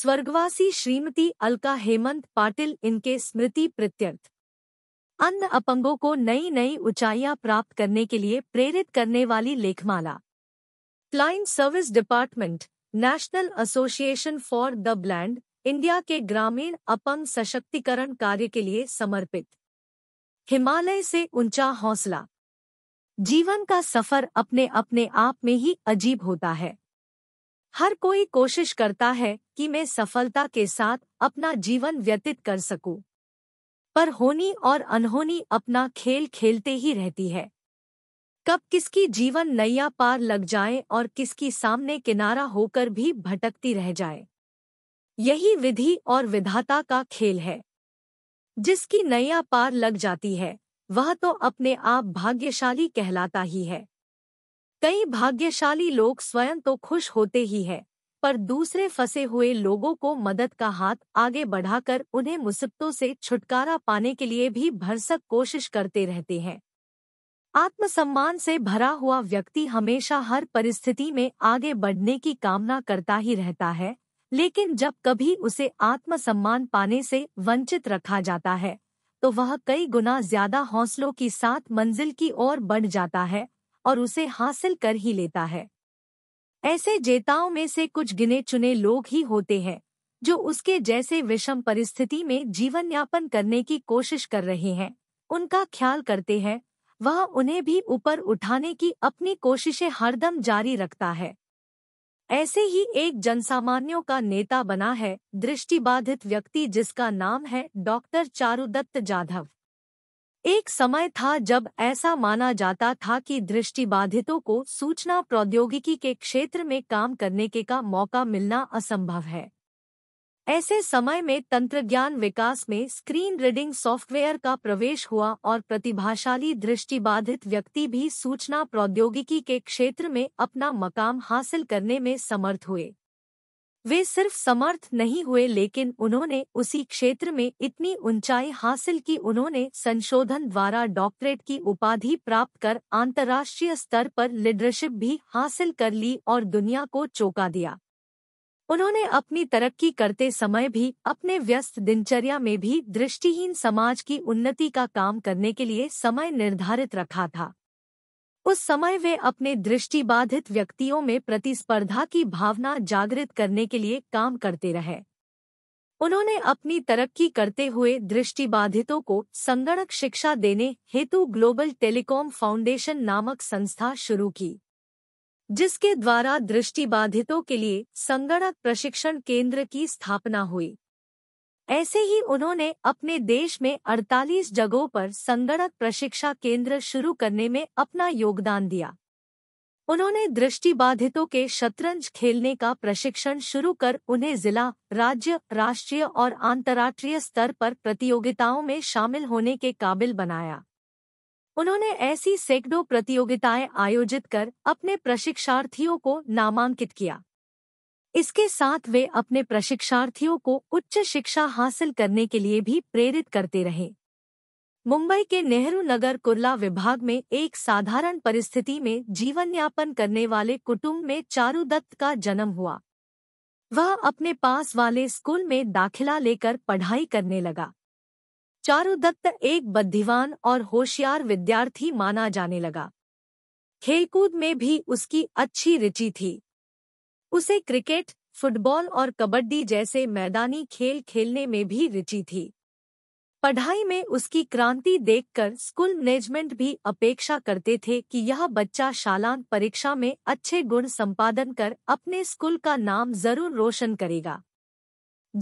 स्वर्गवासी श्रीमती अलका हेमंत पाटिल इनके स्मृति प्रत्यर्थ अन्य अपंगों को नई नई ऊंचाइयां प्राप्त करने के लिए प्रेरित करने वाली लेखमाला client service department national association for the blind India के ग्रामीण अपंग सशक्तिकरण कार्य के लिए समर्पित हिमालय से ऊंचा हौसला जीवन का सफर अपने अपने आप में ही अजीब होता है हर कोई कोशिश करता है कि मैं सफलता के साथ अपना जीवन व्यतीत कर सकूं। पर होनी और अनहोनी अपना खेल खेलते ही रहती है कब किसकी जीवन नैया पार लग जाए और किसकी सामने किनारा होकर भी भटकती रह जाए यही विधि और विधाता का खेल है जिसकी नैया पार लग जाती है वह तो अपने आप भाग्यशाली कहलाता ही है कई भाग्यशाली लोग स्वयं तो खुश होते ही है पर दूसरे फंसे हुए लोगों को मदद का हाथ आगे बढ़ाकर उन्हें मुसीबतों से छुटकारा पाने के लिए भी भरसक कोशिश करते रहते हैं आत्मसम्मान से भरा हुआ व्यक्ति हमेशा हर परिस्थिति में आगे बढ़ने की कामना करता ही रहता है लेकिन जब कभी उसे आत्मसम्मान पाने से वंचित रखा जाता है तो वह कई गुना ज्यादा हौसलों के साथ मंजिल की ओर बढ़ जाता है और उसे हासिल कर ही लेता है ऐसे जेताओं में से कुछ गिने चुने लोग ही होते हैं जो उसके जैसे विषम परिस्थिति में जीवन यापन करने की कोशिश कर रहे हैं उनका ख्याल करते हैं वह उन्हें भी ऊपर उठाने की अपनी कोशिशें हरदम जारी रखता है ऐसे ही एक जनसामान्यों का नेता बना है दृष्टिबाधित व्यक्ति जिसका नाम है डॉक्टर चारुदत्त जाधव एक समय था जब ऐसा माना जाता था कि दृष्टिबाधितों को सूचना प्रौद्योगिकी के क्षेत्र में काम करने के का मौका मिलना असंभव है ऐसे समय में तंत्रज्ञान विकास में स्क्रीन रीडिंग सॉफ्टवेयर का प्रवेश हुआ और प्रतिभाशाली दृष्टिबाधित व्यक्ति भी सूचना प्रौद्योगिकी के क्षेत्र में अपना मकाम हासिल करने में समर्थ हुए वे सिर्फ समर्थ नहीं हुए लेकिन उन्होंने उसी क्षेत्र में इतनी ऊंचाई हासिल की उन्होंने संशोधन द्वारा डॉक्टरेट की उपाधि प्राप्त कर अंतर्राष्ट्रीय स्तर पर लीडरशिप भी हासिल कर ली और दुनिया को चौंका दिया उन्होंने अपनी तरक्की करते समय भी अपने व्यस्त दिनचर्या में भी दृष्टिहीन समाज की उन्नति का काम करने के लिए समय निर्धारित रखा था उस समय वे अपने दृष्टिबाधित व्यक्तियों में प्रतिस्पर्धा की भावना जागृत करने के लिए काम करते रहे उन्होंने अपनी तरक्की करते हुए दृष्टिबाधितों को संगणक शिक्षा देने हेतु ग्लोबल टेलीकॉम फाउंडेशन नामक संस्था शुरू की जिसके द्वारा दृष्टिबाधितों के लिए संगणक प्रशिक्षण केंद्र की स्थापना हुई ऐसे ही उन्होंने अपने देश में 48 जगहों पर संगणक प्रशिक्षा केंद्र शुरू करने में अपना योगदान दिया उन्होंने दृष्टिबाधितों के शतरंज खेलने का प्रशिक्षण शुरू कर उन्हें जिला राज्य राष्ट्रीय और अंतर्राष्ट्रीय स्तर पर प्रतियोगिताओं में शामिल होने के काबिल बनाया उन्होंने ऐसी सैकड़ों प्रतियोगिताएं आयोजित कर अपने प्रशिक्षार्थियों को नामांकित किया इसके साथ वे अपने प्रशिक्षार्थियों को उच्च शिक्षा हासिल करने के लिए भी प्रेरित करते रहे मुंबई के नेहरू नगर कुर्ला विभाग में एक साधारण परिस्थिति में जीवन यापन करने वाले कुटुंब में चारू दत्त का जन्म हुआ वह अपने पास वाले स्कूल में दाखिला लेकर पढ़ाई करने लगा चारू दत्त एक बुद्धिवान और होशियार विद्यार्थी माना जाने लगा खेलकूद में भी उसकी अच्छी रुचि थी उसे क्रिकेट फुटबॉल और कबड्डी जैसे मैदानी खेल खेलने में भी रुचि थी पढ़ाई में उसकी क्रांति देखकर स्कूल मैनेजमेंट भी अपेक्षा करते थे कि यह बच्चा शालांत परीक्षा में अच्छे गुण संपादन कर अपने स्कूल का नाम जरूर रोशन करेगा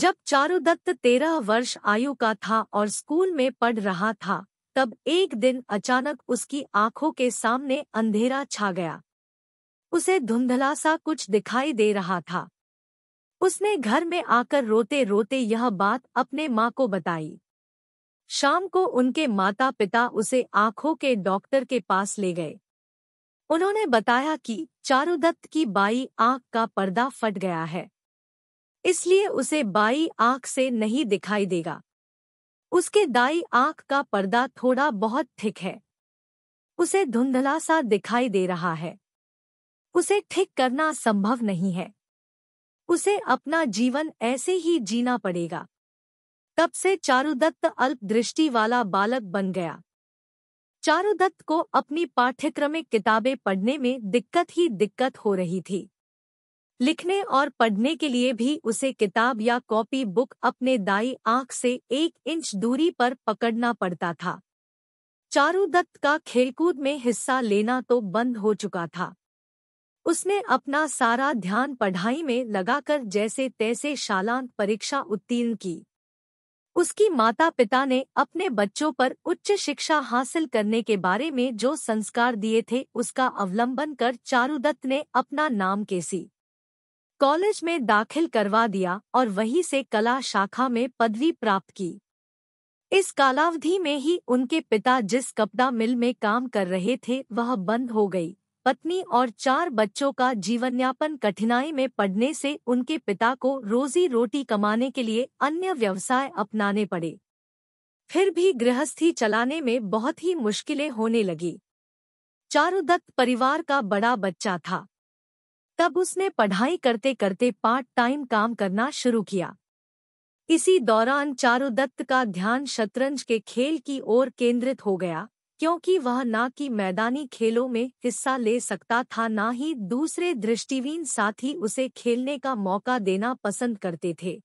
जब चारुदत्त तेरह वर्ष आयु का था और स्कूल में पढ़ रहा था तब एक दिन अचानक उसकी आंखों के सामने अंधेरा छा गया उसे धुंधला सा कुछ दिखाई दे रहा था उसने घर में आकर रोते रोते यह बात अपने माँ को बताई शाम को उनके माता पिता उसे आंखों के डॉक्टर के पास ले गए उन्होंने बताया कि चारुदत्त की बाई आंख का पर्दा फट गया है इसलिए उसे बाई आंख से नहीं दिखाई देगा उसके दाई आंख का पर्दा थोड़ा बहुत थिक है उसे धुंधला सा दिखाई दे रहा है उसे ठीक करना संभव नहीं है उसे अपना जीवन ऐसे ही जीना पड़ेगा तब से चारुदत्त अल्प दृष्टि वाला बालक बन गया चारुदत्त को अपनी पाठ्यक्रमिक किताबें पढ़ने में दिक्कत ही दिक्कत हो रही थी लिखने और पढ़ने के लिए भी उसे किताब या कॉपी बुक अपने दाई आंख से एक इंच दूरी पर पकड़ना पड़ता था चारुदत्त का खेलकूद में हिस्सा लेना तो बंद हो चुका था उसने अपना सारा ध्यान पढ़ाई में लगाकर जैसे तैसे शालांत परीक्षा उत्तीर्ण की उसकी माता पिता ने अपने बच्चों पर उच्च शिक्षा हासिल करने के बारे में जो संस्कार दिए थे उसका अवलंबन कर चारुदत्त ने अपना नाम केसी कॉलेज में दाखिल करवा दिया और वहीं से कला शाखा में पदवी प्राप्त की इस कालावधि में ही उनके पिता जिस कपड़ा मिल में काम कर रहे थे वह बंद हो गई पत्नी और चार बच्चों का जीवनयापन कठिनाई में पड़ने से उनके पिता को रोजी रोटी कमाने के लिए अन्य व्यवसाय अपनाने पड़े फिर भी गृहस्थी चलाने में बहुत ही मुश्किलें होने लगी चारुदत्त परिवार का बड़ा बच्चा था तब उसने पढ़ाई करते करते पार्ट टाइम काम करना शुरू किया इसी दौरान चारुदत्त का ध्यान शतरंज के खेल की ओर केंद्रित हो गया क्योंकि वह न कि मैदानी खेलों में हिस्सा ले सकता था न ही दूसरे दृष्टिवीन साथी उसे खेलने का मौका देना पसंद करते थे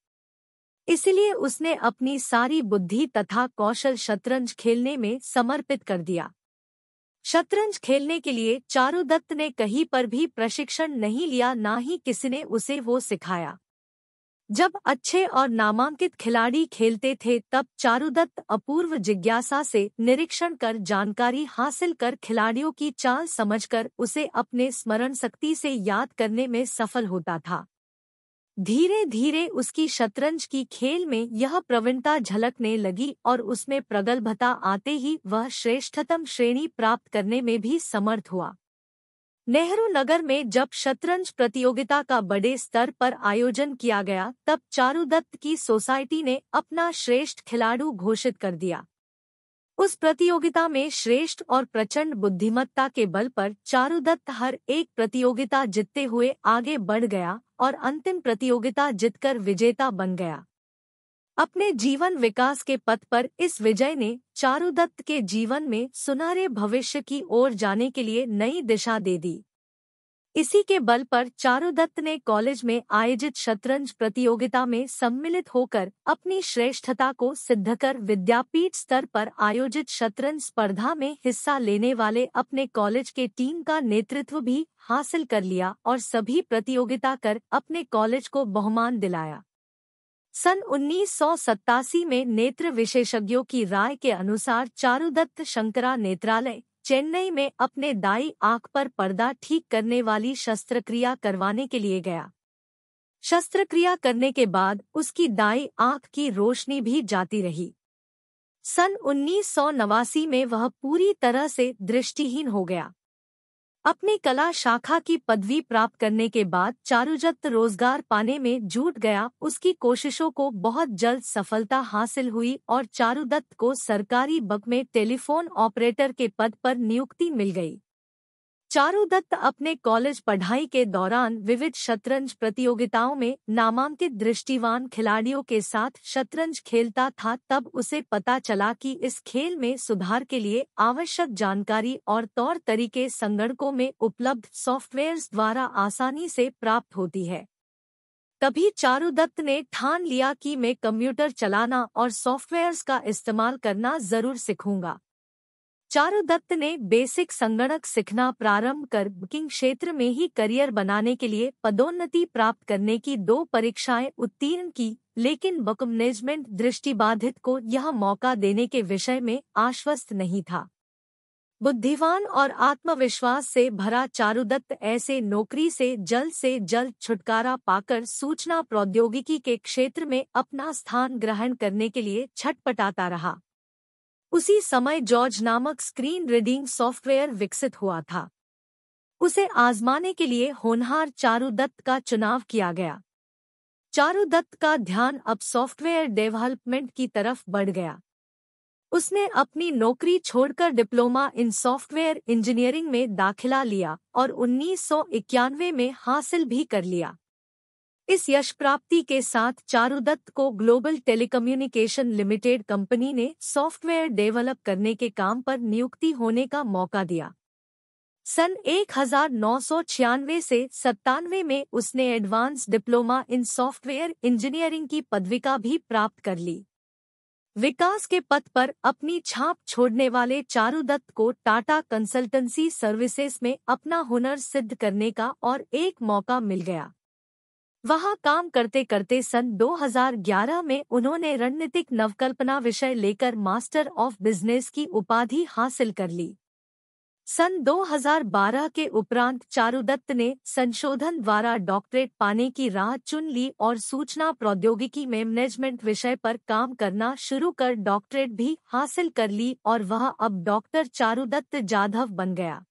इसलिए उसने अपनी सारी बुद्धि तथा कौशल शतरंज खेलने में समर्पित कर दिया शतरंज खेलने के लिए चारुदत्त ने कहीं पर भी प्रशिक्षण नहीं लिया ना ही किसी ने उसे वो सिखाया जब अच्छे और नामांकित खिलाड़ी खेलते थे तब चारुदत्त अपूर्व जिज्ञासा से निरीक्षण कर जानकारी हासिल कर खिलाड़ियों की चाल समझकर उसे अपने स्मरण शक्ति से याद करने में सफल होता था धीरे धीरे उसकी शतरंज की खेल में यह प्रवीणता झलकने लगी और उसमें प्रगल्भता आते ही वह श्रेष्ठतम श्रेणी प्राप्त करने में भी समर्थ हुआ नेहरू नगर में जब शतरंज प्रतियोगिता का बड़े स्तर पर आयोजन किया गया तब चारुदत्त की सोसाइटी ने अपना श्रेष्ठ खिलाड़ू घोषित कर दिया उस प्रतियोगिता में श्रेष्ठ और प्रचंड बुद्धिमत्ता के बल पर चारुदत्त हर एक प्रतियोगिता जीतते हुए आगे बढ़ गया और अंतिम प्रतियोगिता जीतकर विजेता बन गया अपने जीवन विकास के पथ पर इस विजय ने चारुदत्त के जीवन में सुनहरे भविष्य की ओर जाने के लिए नई दिशा दे दी इसी के बल पर चारुदत्त ने कॉलेज में आयोजित शतरंज प्रतियोगिता में सम्मिलित होकर अपनी श्रेष्ठता को सिद्ध कर विद्यापीठ स्तर पर आयोजित शतरंज स्पर्धा में हिस्सा लेने वाले अपने कॉलेज के टीम का नेतृत्व भी हासिल कर लिया और सभी प्रतियोगिता कर अपने कॉलेज को बहुमान दिलाया सन उन्नीस में नेत्र विशेषज्ञों की राय के अनुसार चारुदत्त शंकरा नेत्रालय चेन्नई में अपने दाई आंख पर पर्दा ठीक करने वाली शस्त्रक्रिया करवाने के लिए गया शस्त्रक्रिया करने के बाद उसकी दाई आंख की रोशनी भी जाती रही सन उन्नीस में वह पूरी तरह से दृष्टिहीन हो गया अपनी कला शाखा की पदवी प्राप्त करने के बाद चारुदत्त रोजगार पाने में जुट गया उसकी कोशिशों को बहुत जल्द सफलता हासिल हुई और चारुदत्त को सरकारी बक में टेलीफोन ऑपरेटर के पद पर नियुक्ति मिल गई चारू दत्त अपने कॉलेज पढ़ाई के दौरान विविध शतरंज प्रतियोगिताओं में नामांकित दृष्टिवान खिलाड़ियों के साथ शतरंज खेलता था तब उसे पता चला कि इस खेल में सुधार के लिए आवश्यक जानकारी और तौर तरीके संगणकों में उपलब्ध सॉफ्टवेयर्स द्वारा आसानी से प्राप्त होती है तभी चारुदत्त ने ठान लिया कि मैं कंप्यूटर चलाना और सॉफ्टवेयर्स का इस्तेमाल करना जरूर सीखूंगा चारुदत्त ने बेसिक संगणक सीखना प्रारंभ कर बुकिंग क्षेत्र में ही करियर बनाने के लिए पदोन्नति प्राप्त करने की दो परीक्षाएं उत्तीर्ण की लेकिन बुक मैनेजमेंट दृष्टिबाधित को यह मौका देने के विषय में आश्वस्त नहीं था बुद्धिवान और आत्मविश्वास से भरा चारुदत्त ऐसे नौकरी से जल्द से जल्द छुटकारा पाकर सूचना प्रौद्योगिकी के क्षेत्र में अपना स्थान ग्रहण करने के लिए छटपटाता रहा उसी समय जॉर्ज नामक स्क्रीन रीडिंग सॉफ्टवेयर विकसित हुआ था उसे आजमाने के लिए होनहार चारुदत्त का चुनाव किया गया चारुदत्त का ध्यान अब सॉफ्टवेयर डेवलपमेंट की तरफ बढ़ गया उसने अपनी नौकरी छोड़कर डिप्लोमा इन सॉफ्टवेयर इंजीनियरिंग में दाखिला लिया और उन्नीस में हासिल भी कर लिया इस यश प्राप्ति के साथ चारुदत्त को ग्लोबल टेलीकम्युनिकेशन लिमिटेड कंपनी ने सॉफ्टवेयर डेवलप करने के काम पर नियुक्ति होने का मौका दिया सन एक से सत्तानवे में उसने advance diploma in software engineering की पदविका भी प्राप्त कर ली विकास के पथ पर अपनी छाप छोड़ने वाले चारुदत्त को टाटा कंसल्टेंसी सर्विसेज में अपना हुनर सिद्ध करने का और एक मौका मिल गया वहां काम करते करते सन 2011 में उन्होंने रणनीतिक नवकल्पना विषय लेकर मास्टर ऑफ बिजनेस की उपाधि हासिल कर ली सन 2012 के उपरांत चारुदत्त ने संशोधन द्वारा डॉक्टरेट पाने की राह चुन ली और सूचना प्रौद्योगिकी में मैनेजमेंट विषय पर काम करना शुरू कर डॉक्टरेट भी हासिल कर ली और वह अब डॉक्टर चारुदत्त जाधव बन गया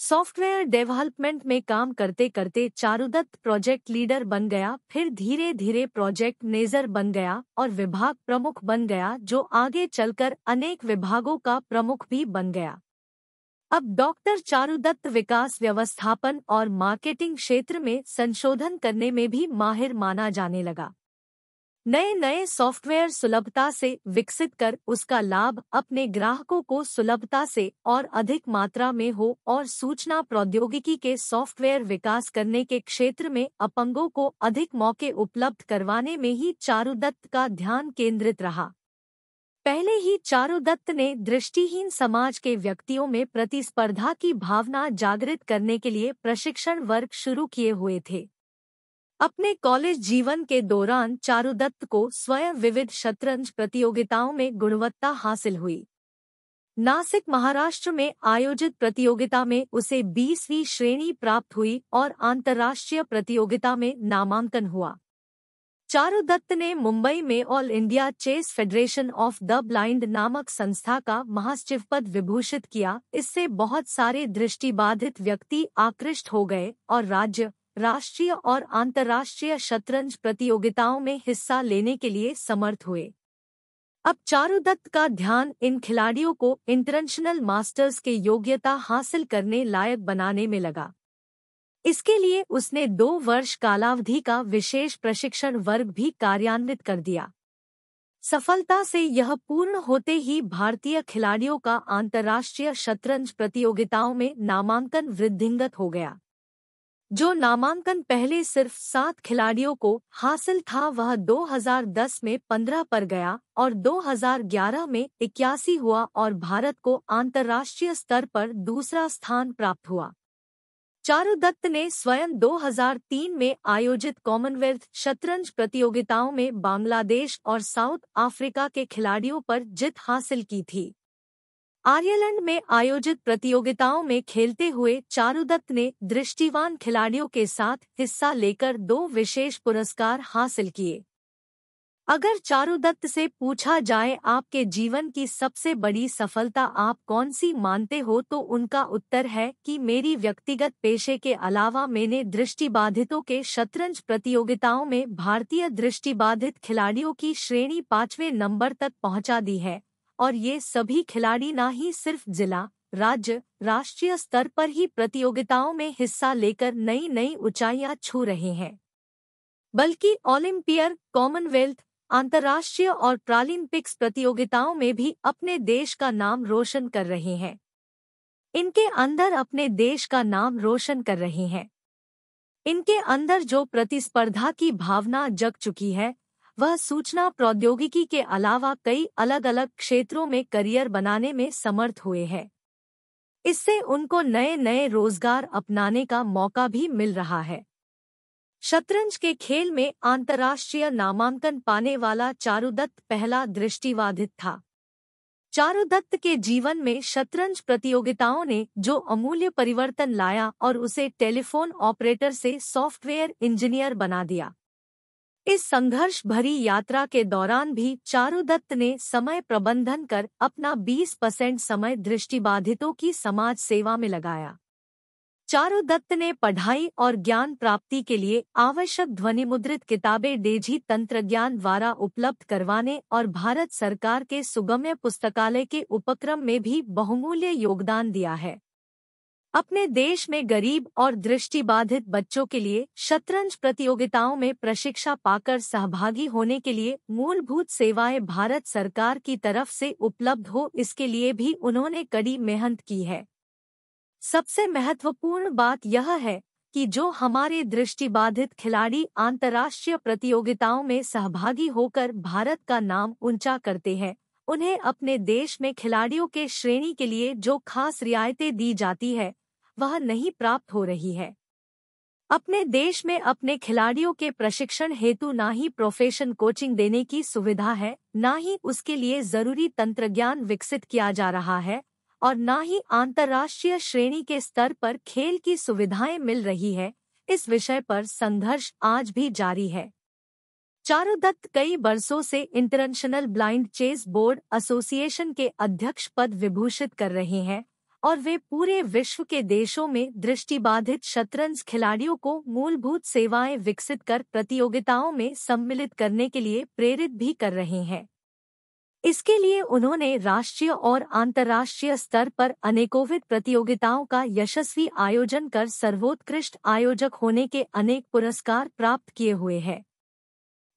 सॉफ्टवेयर डेवलपमेंट में काम करते करते चारुदत्त प्रोजेक्ट लीडर बन गया फिर धीरे धीरे प्रोजेक्ट नेजर बन गया और विभाग प्रमुख बन गया जो आगे चलकर अनेक विभागों का प्रमुख भी बन गया अब डॉक्टर चारुदत्त विकास व्यवस्थापन और मार्केटिंग क्षेत्र में संशोधन करने में भी माहिर माना जाने लगा नए नए सॉफ्टवेयर सुलभता से विकसित कर उसका लाभ अपने ग्राहकों को सुलभता से और अधिक मात्रा में हो और सूचना प्रौद्योगिकी के सॉफ्टवेयर विकास करने के क्षेत्र में अपंगों को अधिक मौके उपलब्ध करवाने में ही चारुदत्त का ध्यान केंद्रित रहा पहले ही चारुदत्त ने दृष्टिहीन समाज के व्यक्तियों में प्रतिस्पर्धा की भावना जागृत करने के लिए प्रशिक्षण वर्ग शुरू किए हुए थे अपने कॉलेज जीवन के दौरान चारुदत्त को स्वयं विविध शतरंज प्रतियोगिताओं में गुणवत्ता हासिल हुई नासिक महाराष्ट्र में आयोजित प्रतियोगिता में उसे बीसवीं श्रेणी प्राप्त हुई और अंतर्राष्ट्रीय प्रतियोगिता में नामांकन हुआ चारुदत्त ने मुंबई में all India chess federation of the blind नामक संस्था का महाशिव पद विभूषित किया इससे बहुत सारे दृष्टिबाधित व्यक्ति आकृष्ट हो गए और राज्य राष्ट्रीय और अंतर्राष्ट्रीय शतरंज प्रतियोगिताओं में हिस्सा लेने के लिए समर्थ हुए अब चारुदत्त का ध्यान इन खिलाड़ियों को इंटरनेशनल मास्टर्स के योग्यता हासिल करने लायक बनाने में लगा इसके लिए उसने दो वर्ष कालावधि का विशेष प्रशिक्षण वर्ग भी कार्यान्वित कर दिया सफलता से यह पूर्ण होते ही भारतीय खिलाड़ियों का अंतर्राष्ट्रीय शतरंज प्रतियोगिताओं में नामांकन वृद्धिंगत हो गया जो नामांकन पहले सिर्फ सात खिलाड़ियों को हासिल था वह 2010 में 15 पर गया और 2011 में इक्यासी हुआ और भारत को अंतर्राष्ट्रीय स्तर पर दूसरा स्थान प्राप्त हुआ चारू दत्त ने स्वयं 2003 में आयोजित कॉमनवेल्थ शतरंज प्रतियोगिताओं में बांग्लादेश और साउथ अफ्रीका के खिलाड़ियों पर जीत हासिल की थी आर्यलैंड में आयोजित प्रतियोगिताओं में खेलते हुए चारुदत्त ने दृष्टिवान खिलाड़ियों के साथ हिस्सा लेकर दो विशेष पुरस्कार हासिल किए अगर चारुदत्त से पूछा जाए आपके जीवन की सबसे बड़ी सफलता आप कौन सी मानते हो तो उनका उत्तर है कि मेरी व्यक्तिगत पेशे के अलावा मैंने दृष्टिबाधितों के शतरंज प्रतियोगिताओं में भारतीय दृष्टिबाधित खिलाड़ियों की श्रेणी पाँचवें नंबर तक पहुंचा दी है और ये सभी खिलाड़ी न ही सिर्फ जिला राज्य राष्ट्रीय स्तर पर ही प्रतियोगिताओं में हिस्सा लेकर नई नई ऊंचाइयां छू रहे हैं बल्कि ओलंपियर कॉमनवेल्थ अंतर्राष्ट्रीय और प्रालिम्पिक्स प्रतियोगिताओं में भी अपने देश का नाम रोशन कर रहे हैं इनके अंदर अपने देश का नाम रोशन कर रहे हैं इनके अंदर जो प्रतिस्पर्धा की भावना जग चुकी है वह सूचना प्रौद्योगिकी के अलावा कई अलग अलग क्षेत्रों में करियर बनाने में समर्थ हुए हैं इससे उनको नए नए रोजगार अपनाने का मौका भी मिल रहा है शतरंज के खेल में अंतर्राष्ट्रीय नामांकन पाने वाला चारुदत्त पहला दृष्टिवाधित था चारुदत्त के जीवन में शतरंज प्रतियोगिताओं ने जो अमूल्य परिवर्तन लाया और उसे टेलीफोन ऑपरेटर से सॉफ्टवेयर इंजीनियर बना दिया इस संघर्ष भरी यात्रा के दौरान भी चारुदत्त ने समय प्रबंधन कर अपना 20 परसेंट समय दृष्टिबाधितों की समाज सेवा में लगाया चारुदत्त ने पढ़ाई और ज्ञान प्राप्ति के लिए आवश्यक ध्वनिमुद्रित किताबें डेजी तंत्र ज्ञान द्वारा उपलब्ध करवाने और भारत सरकार के सुगम्य पुस्तकालय के उपक्रम में भी बहुमूल्य योगदान दिया है अपने देश में गरीब और दृष्टिबाधित बच्चों के लिए शतरंज प्रतियोगिताओं में प्रशिक्षा पाकर सहभागी होने के लिए मूलभूत सेवाएं भारत सरकार की तरफ से उपलब्ध हो इसके लिए भी उन्होंने कड़ी मेहनत की है सबसे महत्वपूर्ण बात यह है कि जो हमारे दृष्टिबाधित खिलाड़ी अंतर्राष्ट्रीय प्रतियोगिताओं में सहभागी होकर भारत का नाम ऊंचा करते हैं उन्हें अपने देश में खिलाड़ियों के श्रेणी के लिए जो खास रियायतें दी जाती है वह नहीं प्राप्त हो रही है अपने देश में अपने खिलाड़ियों के प्रशिक्षण हेतु न ही प्रोफेशन कोचिंग देने की सुविधा है न ही उसके लिए जरूरी तंत्र ज्ञान विकसित किया जा रहा है और न ही अंतर्राष्ट्रीय श्रेणी के स्तर पर खेल की सुविधाएं मिल रही है इस विषय पर संघर्ष आज भी जारी है चारू दत्त कई वर्षों से international blind chess board association के अध्यक्ष पद विभूषित कर रहे हैं और वे पूरे विश्व के देशों में दृष्टिबाधित शतरंज खिलाड़ियों को मूलभूत सेवाएं विकसित कर प्रतियोगिताओं में सम्मिलित करने के लिए प्रेरित भी कर रहे हैं इसके लिए उन्होंने राष्ट्रीय और अंतर्राष्ट्रीय स्तर पर अनेकोविद प्रतियोगिताओं का यशस्वी आयोजन कर सर्वोत्कृष्ट आयोजक होने के अनेक पुरस्कार प्राप्त किए हुए हैं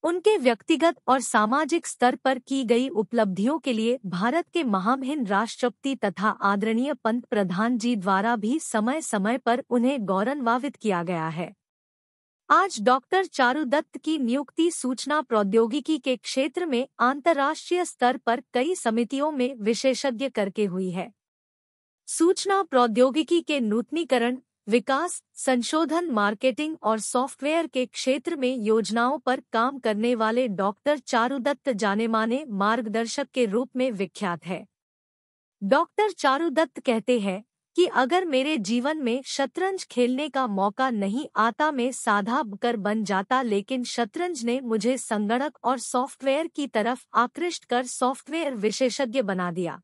उनके व्यक्तिगत और सामाजिक स्तर पर की गई उपलब्धियों के लिए भारत के महामहिन राष्ट्रपति तथा आदरणीय पंत प्रधान जी द्वारा भी समय समय पर उन्हें गौरवान्वित किया गया है आज डॉक्टर चारुदत्त की नियुक्ति सूचना प्रौद्योगिकी के क्षेत्र में अंतर्राष्ट्रीय स्तर पर कई समितियों में विशेषज्ञ करके हुई है सूचना प्रौद्योगिकी के नूतनीकरण विकास संशोधन मार्केटिंग और सॉफ्टवेयर के क्षेत्र में योजनाओं पर काम करने वाले डॉक्टर चारुदत्त जाने माने मार्गदर्शक के रूप में विख्यात है डॉक्टर चारुदत्त कहते हैं कि अगर मेरे जीवन में शतरंज खेलने का मौका नहीं आता मैं साधा कर बन जाता लेकिन शतरंज ने मुझे संगणक और सॉफ्टवेयर की तरफ आकृष्ट कर सॉफ्टवेयर विशेषज्ञ बना दिया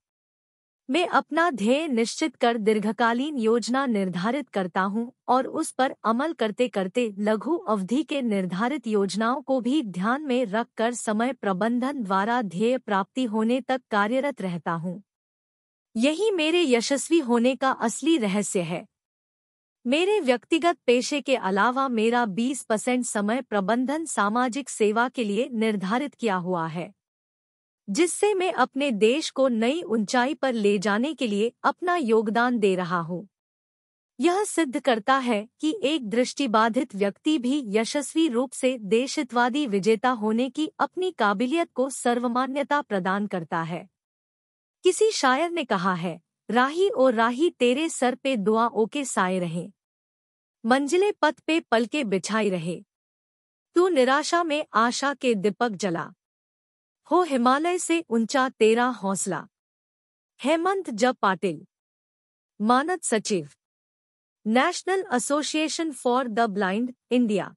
मैं अपना ध्येय निश्चित कर दीर्घकालीन योजना निर्धारित करता हूँ और उस पर अमल करते करते लघु अवधि के निर्धारित योजनाओं को भी ध्यान में रखकर समय प्रबंधन द्वारा ध्येय प्राप्ति होने तक कार्यरत रहता हूँ यही मेरे यशस्वी होने का असली रहस्य है मेरे व्यक्तिगत पेशे के अलावा मेरा 20 परसेंट समय प्रबंधन सामाजिक सेवा के लिए निर्धारित किया हुआ है जिससे मैं अपने देश को नई ऊंचाई पर ले जाने के लिए अपना योगदान दे रहा हूँ यह सिद्ध करता है कि एक दृष्टिबाधित व्यक्ति भी यशस्वी रूप से देशवादी विजेता होने की अपनी काबिलियत को सर्वमान्यता प्रदान करता है किसी शायर ने कहा है राही ओ राही तेरे सर पे दुआ ओके साए रहे मंजिले पथ पे पलके बिछाई रहे तू निराशा में आशा के दीपक जला हो हिमालय से ऊंचा तेरा हौसला हेमंत जब पाटिल मानद सचिव national association for the blind India